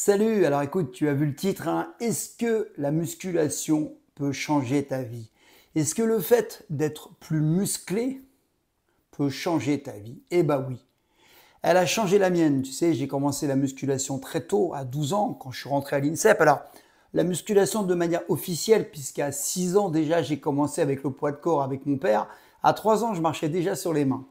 Salut, alors écoute, tu as vu le titre, hein. est-ce que la musculation peut changer ta vie Est-ce que le fait d'être plus musclé peut changer ta vie Eh bah oui. Elle a changé la mienne, tu sais, j'ai commencé la musculation très tôt, à 12 ans, quand je suis rentré à l'INSEP. Alors, la musculation de manière officielle, puisqu'à 6 ans déjà, j'ai commencé avec le poids de corps avec mon père. À 3 ans, je marchais déjà sur les mains.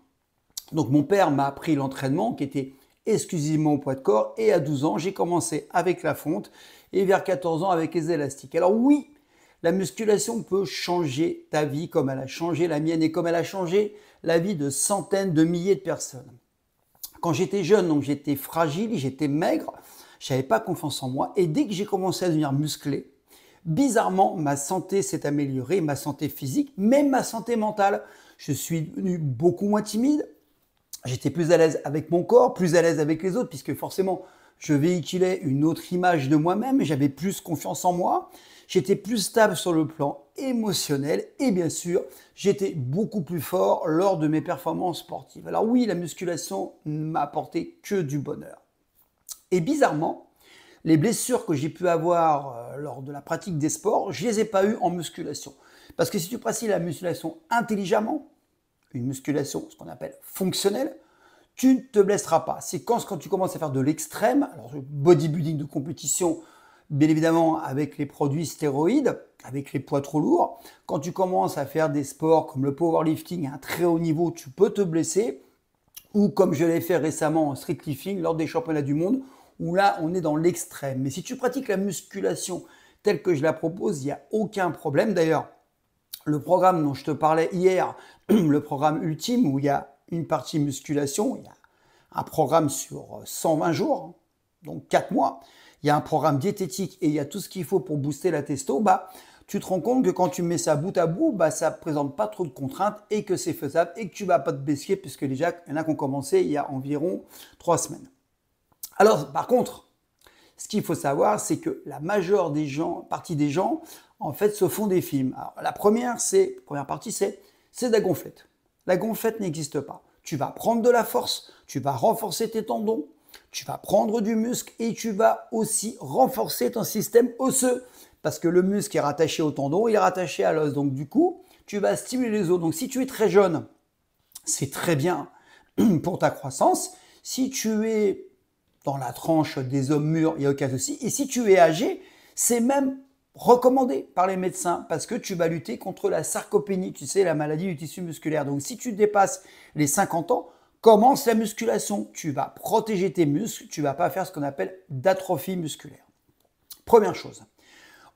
Donc mon père m'a appris l'entraînement qui était exclusivement au poids de corps. Et à 12 ans, j'ai commencé avec la fonte et vers 14 ans avec les élastiques. Alors oui, la musculation peut changer ta vie comme elle a changé la mienne et comme elle a changé la vie de centaines de milliers de personnes. Quand j'étais jeune, donc j'étais fragile, j'étais maigre, je n'avais pas confiance en moi. Et dès que j'ai commencé à devenir musclé, bizarrement, ma santé s'est améliorée, ma santé physique, même ma santé mentale. Je suis devenu beaucoup moins timide, j'étais plus à l'aise avec mon corps, plus à l'aise avec les autres, puisque forcément, je véhiculais une autre image de moi-même, j'avais plus confiance en moi, j'étais plus stable sur le plan émotionnel et bien sûr, j'étais beaucoup plus fort lors de mes performances sportives. Alors oui, la musculation ne m'a apporté que du bonheur. Et bizarrement, les blessures que j'ai pu avoir euh, lors de la pratique des sports, je ne les ai pas eues en musculation. Parce que si tu pratiques la musculation intelligemment, une musculation, ce qu'on appelle fonctionnelle, tu ne te blesseras pas. C'est quand, quand tu commences à faire de l'extrême, alors le euh, bodybuilding de compétition, bien évidemment avec les produits stéroïdes, avec les poids trop lourds, quand tu commences à faire des sports comme le powerlifting à un très haut niveau, tu peux te blesser, ou comme je l'ai fait récemment en strict lifting lors des championnats du monde, où là on est dans l'extrême. Mais si tu pratiques la musculation telle que je la propose, il n'y a aucun problème. D'ailleurs, le programme dont je te parlais hier, le programme ultime où il y a une partie musculation, il y a un programme sur 120 euh, jours, donc 4 mois, il y a un programme diététique et il y a tout ce qu'il faut pour booster la testo, bah, tu te rends compte que quand tu mets ça bout à bout, bah, ça ne présente pas trop de contraintes et que c'est faisable et que tu ne vas pas te baisser puisque déjà, il y en a qui ont commencé il y a environ 3 semaines. Alors, par contre, ce qu'il faut savoir, c'est que la majeure des gens, partie des gens, en fait, se font des films. Alors, la première, c'est, première partie, c'est, c'est de la gonflette. La gonflette n'existe pas. Tu vas prendre de la force, tu vas renforcer tes tendons, tu vas prendre du muscle et tu vas aussi renforcer ton système osseux. Parce que le muscle est rattaché au tendon, il est rattaché à l'os. Donc, du coup, tu vas stimuler les os. Donc, si tu es très jeune, c'est très bien pour ta croissance. Si tu es dans la tranche des hommes mûrs, il n'y a aucun souci. Et si tu es âgé, c'est même recommandé par les médecins parce que tu vas lutter contre la sarcopénie, tu sais, la maladie du tissu musculaire. Donc si tu dépasses les 50 ans, commence la musculation. Tu vas protéger tes muscles, tu vas pas faire ce qu'on appelle d'atrophie musculaire. Première chose.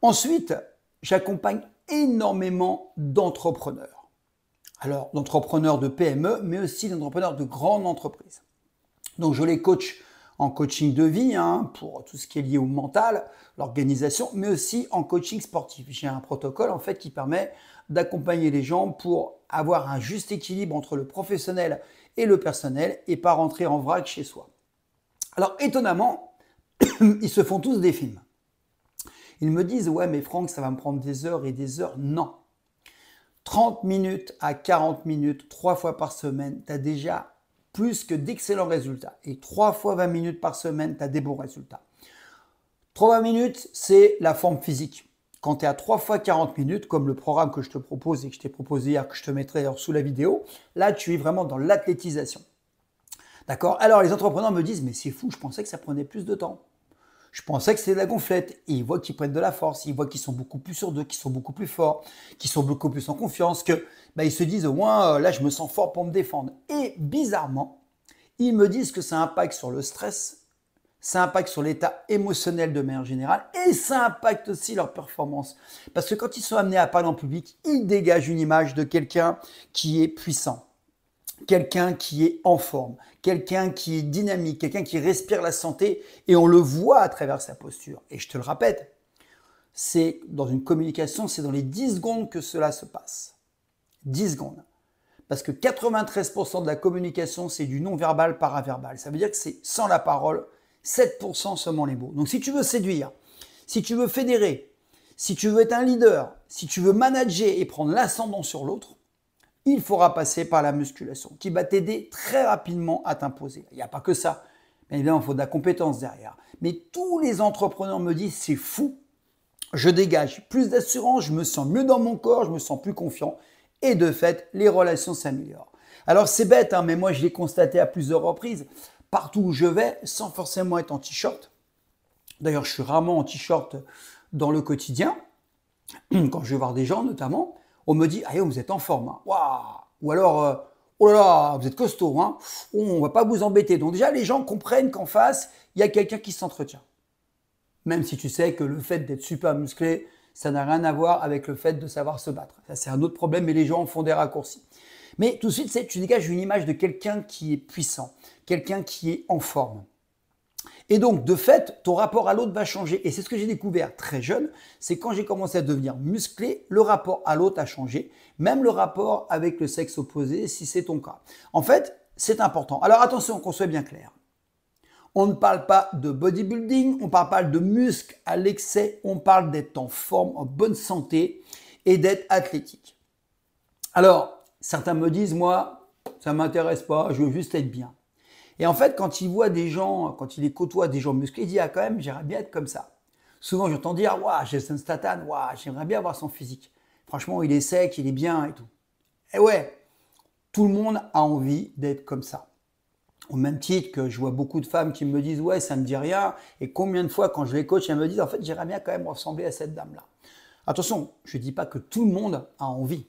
Ensuite, j'accompagne énormément d'entrepreneurs. Alors, d'entrepreneurs de PME, mais aussi d'entrepreneurs de grandes entreprises. Donc, je les coach en coaching de vie, hein, pour tout ce qui est lié au mental, l'organisation, mais aussi en coaching sportif. J'ai un protocole en fait qui permet d'accompagner les gens pour avoir un juste équilibre entre le professionnel et le personnel et pas rentrer en vrac chez soi. Alors étonnamment, ils se font tous des films. Ils me disent ouais mais Franck ça va me prendre des heures et des heures. Non. 30 minutes à 40 minutes, trois fois par semaine, tu as déjà plus que d'excellents résultats. Et trois fois 20 minutes par semaine, tu as des bons résultats. 3 minutes, c'est la forme physique. Quand tu es à 3 fois 40 minutes, comme le programme que je te propose et que je t'ai proposé hier, que je te mettrai sous la vidéo, là, tu es vraiment dans l'athlétisation. D'accord Alors, les entrepreneurs me disent, mais c'est fou, je pensais que ça prenait plus de temps. Je pensais que c'était la gonflette. ils voient qu'ils prennent de la force, ils voient qu'ils sont beaucoup plus sur deux, qu'ils sont beaucoup plus forts, qu'ils sont beaucoup plus en confiance, que bah, ils se disent au moins euh, là je me sens fort pour me défendre. Et bizarrement, ils me disent que ça impacte sur le stress, ça impacte sur l'état émotionnel de manière générale et ça impacte aussi leur performance. Parce que quand ils sont amenés à parler en public, ils dégagent une image de quelqu'un qui est puissant quelqu'un qui est en forme, quelqu'un qui est dynamique, quelqu'un qui respire la santé, et on le voit à travers sa posture. Et je te le répète, c'est dans une communication, c'est dans les 10 secondes que cela se passe. 10 secondes. Parce que 93% de la communication, c'est du non-verbal paraverbal. Ça veut dire que c'est sans la parole, 7% seulement les mots. Donc si tu veux séduire, si tu veux fédérer, si tu veux être un leader, si tu veux manager et prendre l'ascendant sur l'autre, il faudra passer par la musculation qui va t'aider très rapidement à t'imposer. Il n'y a pas que ça. Bien évidemment, il faut de la compétence derrière. Mais tous les entrepreneurs me disent c'est fou. Je dégage plus d'assurance, je me sens mieux dans mon corps, je me sens plus confiant. Et de fait, les relations s'améliorent. Alors c'est bête, hein, mais moi je l'ai constaté à plusieurs reprises. Partout où je vais, sans forcément être en t-shirt. D'ailleurs, je suis rarement en t-shirt dans le quotidien, quand je vais voir des gens notamment on me dit, ah, vous êtes en forme. Hein. Waouh Ou alors, euh, oh là là, vous êtes costaud. on hein. ne on va pas vous embêter. Donc déjà, les gens comprennent qu'en face, il y a quelqu'un qui s'entretient. Même si tu sais que le fait d'être super musclé, ça n'a rien à voir avec le fait de savoir se battre. Ça, c'est un autre problème, mais les gens en font des raccourcis. Mais tout de suite, tu dégages une image de quelqu'un qui est puissant, quelqu'un qui est en forme. Et donc, de fait, ton rapport à l'autre va changer. Et c'est ce que j'ai découvert très jeune, c'est quand j'ai commencé à devenir musclé, le rapport à l'autre a changé, même le rapport avec le sexe opposé, si c'est ton cas. En fait, c'est important. Alors attention, qu'on soit bien clair. On ne parle pas de bodybuilding, on ne parle pas de muscles à l'excès, on parle d'être en forme, en bonne santé et d'être athlétique. Alors, certains me disent, moi, ça m'intéresse pas, je veux juste être bien. Et en fait, quand il voit des gens, quand il les côtoie, des gens musclés, il dit Ah, quand même, j'aimerais bien être comme ça. Souvent, j'entends dire Waouh, Jason Statham, waouh, j'aimerais bien avoir son physique. Franchement, il est sec, il est bien et tout. Et eh ouais, tout le monde a envie d'être comme ça. Au même titre que je vois beaucoup de femmes qui me disent ouais ça ne me dit rien et combien de fois quand je les coach elles me disent en fait j'aimerais bien quand même ressembler à cette dame là. Attention, je ne dis pas que tout le monde a envie.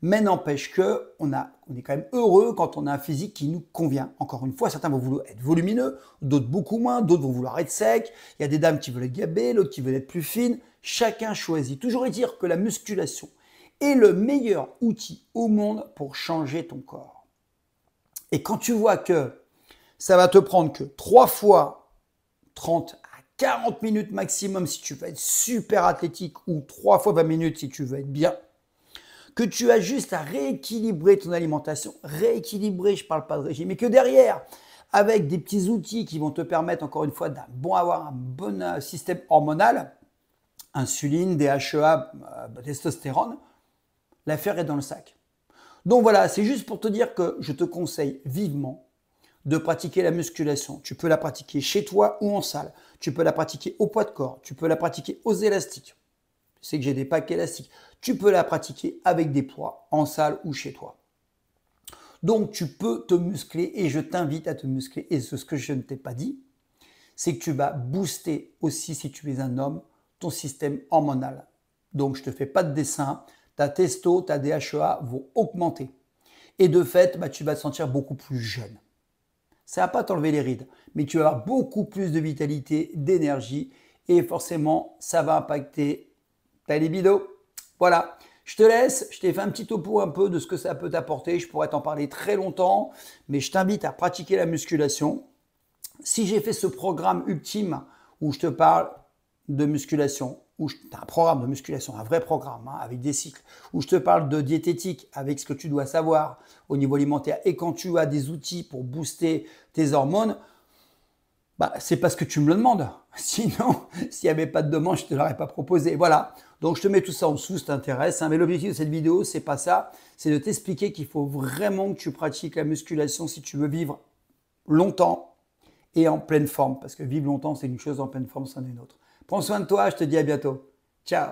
Mais n'empêche que on, est quand même heureux quand on a un physique qui nous convient. Encore une fois, certains vont vouloir être volumineux, d'autres beaucoup moins, d'autres vont vouloir être secs. Il y a des dames qui veulent être gabées, l'autre qui veulent être plus fines. Chacun choisit. Toujours est dire que la musculation est le meilleur outil au monde pour changer ton corps. Et quand tu vois que ça va te prendre que 3 fois 30 à 40 minutes maximum si tu veux être super athlétique ou 3 fois 20 minutes si tu veux être bien que tu as juste à rééquilibrer ton alimentation, rééquilibrer, je ne parle pas de régime, mais que derrière, avec des petits outils qui vont te permettre, encore une fois, d'avoir un bon euh, système hormonal, insuline, DHEA, euh, testostérone, l'affaire est dans le sac. Donc voilà, c'est juste pour te dire que je te conseille vivement de pratiquer la musculation. Tu peux la pratiquer chez toi ou en salle. Tu peux la pratiquer au poids de corps. Tu peux la pratiquer aux élastiques c'est que j'ai des packs élastiques. Tu peux la pratiquer avec des poids en salle ou chez toi. Donc tu peux te muscler et je t'invite à te muscler. Et ce que je ne t'ai pas dit, c'est que tu vas booster aussi, si tu es un homme, ton système hormonal. Donc je ne te fais pas de dessin, ta testo, ta DHEA vont augmenter. Et de fait, bah, tu vas te sentir beaucoup plus jeune. Ça va pas t'enlever les rides, mais tu vas avoir beaucoup plus de vitalité, d'énergie, et forcément, ça va impacter les libido. Voilà. Je te laisse, je t'ai fait un petit topo un peu de ce que ça peut t'apporter. Je pourrais t'en parler très longtemps, mais je t'invite à pratiquer la musculation. Si j'ai fait ce programme ultime où je te parle de musculation, où je, un programme de musculation, un vrai programme hein, avec des cycles, où je te parle de diététique avec ce que tu dois savoir au niveau alimentaire et quand tu as des outils pour booster tes hormones, bah, c'est parce que tu me le demandes. Sinon, s'il n'y avait pas de demande, je ne te l'aurais pas proposé. Voilà. Donc, je te mets tout ça en dessous, ça t'intéresse. Hein. Mais l'objectif de cette vidéo, c'est pas ça. C'est de t'expliquer qu'il faut vraiment que tu pratiques la musculation si tu veux vivre longtemps et en pleine forme. Parce que vivre longtemps, c'est une chose, en pleine forme, c'en est une autre. Prends soin de toi. Je te dis à bientôt. Ciao.